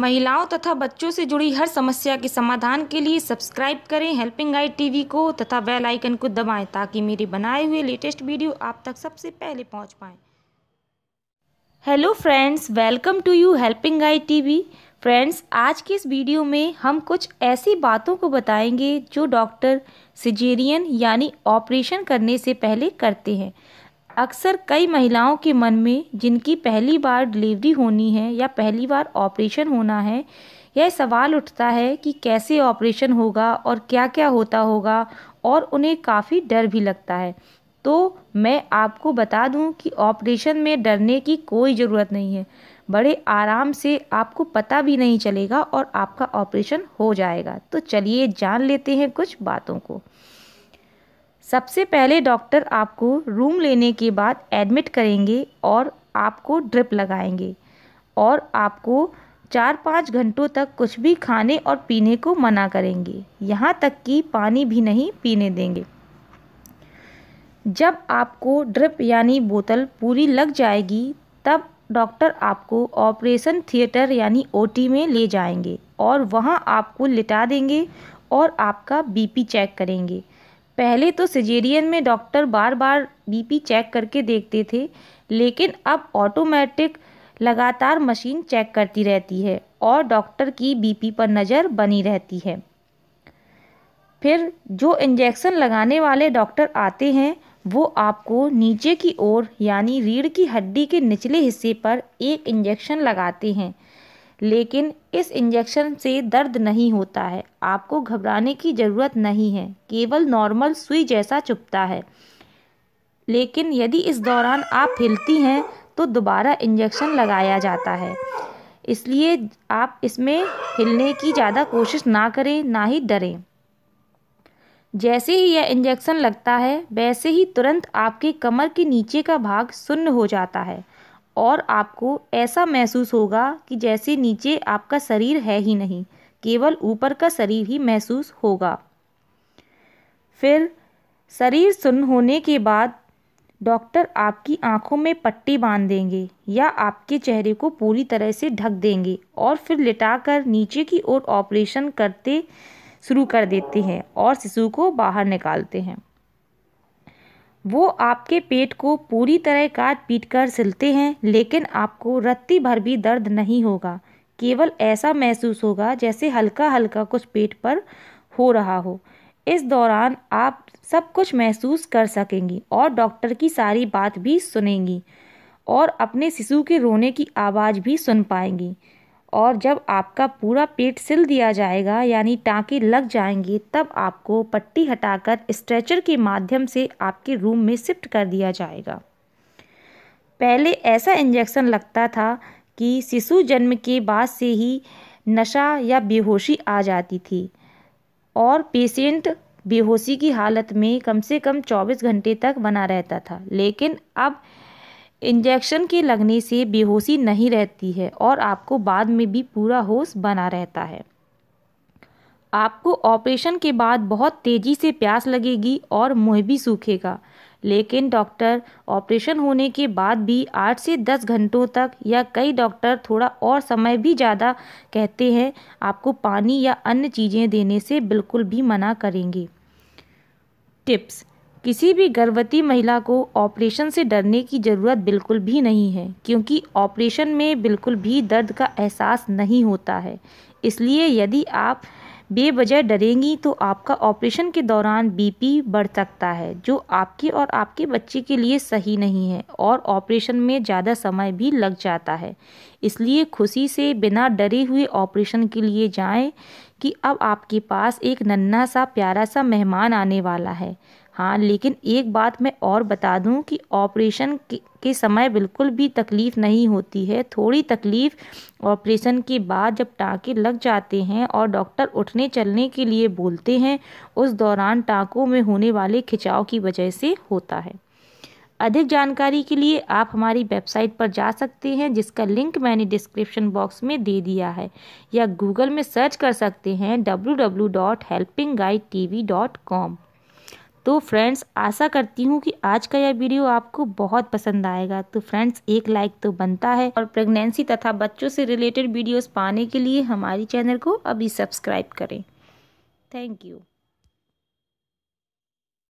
महिलाओं तथा बच्चों से जुड़ी हर समस्या के समाधान के लिए सब्सक्राइब करें हेल्पिंग आई टीवी को तथा बेल आइकन को दबाएं ताकि मेरे बनाए हुए लेटेस्ट वीडियो आप तक सबसे पहले पहुंच पाएँ hello friends welcome to you helping I TV friends आज के इस वीडियो में हम कुछ ऐसी बातों को बताएंगे जो डॉक्टर सिजेरियन यानी ऑपरेशन करने से पहले करते हैं अक्सर कई महिलाओं के मन में जिनकी पहली बार डिलीवरी होनी है या पहली बार ऑपरेशन होना है यह सवाल उठता है कि कैसे ऑपरेशन होगा और क्या क्या होता होगा और उन्हें काफ़ी डर भी लगता है तो मैं आपको बता दूं कि ऑपरेशन में डरने की कोई ज़रूरत नहीं है बड़े आराम से आपको पता भी नहीं चलेगा और आपका ऑपरेशन हो जाएगा तो चलिए जान लेते हैं कुछ बातों को सबसे पहले डॉक्टर आपको रूम लेने के बाद एडमिट करेंगे और आपको ड्रिप लगाएंगे और आपको चार पाँच घंटों तक कुछ भी खाने और पीने को मना करेंगे यहाँ तक कि पानी भी नहीं पीने देंगे जब आपको ड्रिप यानी बोतल पूरी लग जाएगी तब डॉक्टर आपको ऑपरेशन थिएटर यानी ओटी में ले जाएंगे और वहाँ आपको लिटा देंगे और आपका बीपी चेक करेंगे पहले तो सिजेरियन में डॉक्टर बार बार बीपी चेक करके देखते थे लेकिन अब ऑटोमेटिक लगातार मशीन चेक करती रहती है और डॉक्टर की बीपी पर नज़र बनी रहती है फिर जो इंजेक्शन लगाने वाले डॉक्टर आते हैं वो आपको नीचे की ओर यानी रीढ़ की हड्डी के निचले हिस्से पर एक इंजेक्शन लगाते हैं लेकिन इस इंजेक्शन से दर्द नहीं होता है आपको घबराने की ज़रूरत नहीं है केवल नॉर्मल सुई जैसा चुपता है लेकिन यदि इस दौरान आप हिलती हैं तो दोबारा इंजेक्शन लगाया जाता है इसलिए आप इसमें हिलने की ज़्यादा कोशिश ना करें ना ही डरें जैसे ही यह इंजेक्शन लगता है वैसे ही तुरंत आपके कमर के नीचे का भाग सुन्न हो जाता है और आपको ऐसा महसूस होगा कि जैसे नीचे आपका शरीर है ही नहीं केवल ऊपर का शरीर ही महसूस होगा फिर शरीर सुन्न होने के बाद डॉक्टर आपकी आंखों में पट्टी बांध देंगे या आपके चेहरे को पूरी तरह से ढक देंगे और फिर लिटाकर नीचे की ओर ऑपरेशन करते शुरू कर देते हैं और शिशु को बाहर निकालते हैं वो आपके पेट को पूरी तरह काट पीट कर सिलते हैं लेकिन आपको रत्ती भर भी दर्द नहीं होगा केवल ऐसा महसूस होगा जैसे हल्का हल्का कुछ पेट पर हो रहा हो इस दौरान आप सब कुछ महसूस कर सकेंगी और डॉक्टर की सारी बात भी सुनेंगी और अपने शिशु के रोने की आवाज़ भी सुन पाएंगी और जब आपका पूरा पेट सिल दिया जाएगा यानी टाँके लग जाएंगी तब आपको पट्टी हटाकर स्ट्रेचर के माध्यम से आपके रूम में शिफ्ट कर दिया जाएगा पहले ऐसा इंजेक्शन लगता था कि शिशु जन्म के बाद से ही नशा या बेहोशी आ जाती थी और पेशेंट बेहोशी की हालत में कम से कम 24 घंटे तक बना रहता था लेकिन अब इंजेक्शन के लगने से बेहोशी नहीं रहती है और आपको बाद में भी पूरा होश बना रहता है आपको ऑपरेशन के बाद बहुत तेज़ी से प्यास लगेगी और मुँह भी सूखेगा लेकिन डॉक्टर ऑपरेशन होने के बाद भी आठ से दस घंटों तक या कई डॉक्टर थोड़ा और समय भी ज़्यादा कहते हैं आपको पानी या अन्य चीज़ें देने से बिल्कुल भी मना करेंगे टिप्स किसी भी गर्भवती महिला को ऑपरेशन से डरने की ज़रूरत बिल्कुल भी नहीं है क्योंकि ऑपरेशन में बिल्कुल भी दर्द का एहसास नहीं होता है इसलिए यदि आप बेवजह डरेंगी तो आपका ऑपरेशन के दौरान बीपी बढ़ सकता है जो आपके और आपके बच्चे के लिए सही नहीं है और ऑपरेशन में ज़्यादा समय भी लग जाता है इसलिए खुशी से बिना डरे हुए ऑपरेशन के लिए जाएं कि अब आपके पास एक नन्ना सा प्यारा सा मेहमान आने वाला है हाँ लेकिन एक बात मैं और बता दूँ कि ऑपरेशन के समय बिल्कुल भी तकलीफ़ नहीं होती है थोड़ी तकलीफ़ ऑपरेशन के बाद जब टाँके लग जाते हैं और डॉक्टर उठने चलने के लिए बोलते हैं उस दौरान टाँकों में होने वाले खिंचाव की वजह से होता है अधिक जानकारी के लिए आप हमारी वेबसाइट पर जा सकते हैं जिसका लिंक मैंने डिस्क्रिप्शन बॉक्स में दे दिया है या गूगल में सर्च कर सकते हैं W W dot helping guide T V dot com तो फ्रेंड्स आशा करती हूँ कि आज का यह वीडियो आपको बहुत पसंद आएगा तो फ्रेंड्स एक लाइक तो बनता है और प्रेगनेंसी तथा बच्चों से रिलेटेड वीडियोस पाने के लिए हमारी चैनल को अभी सब्सक्राइब करें थैंक यू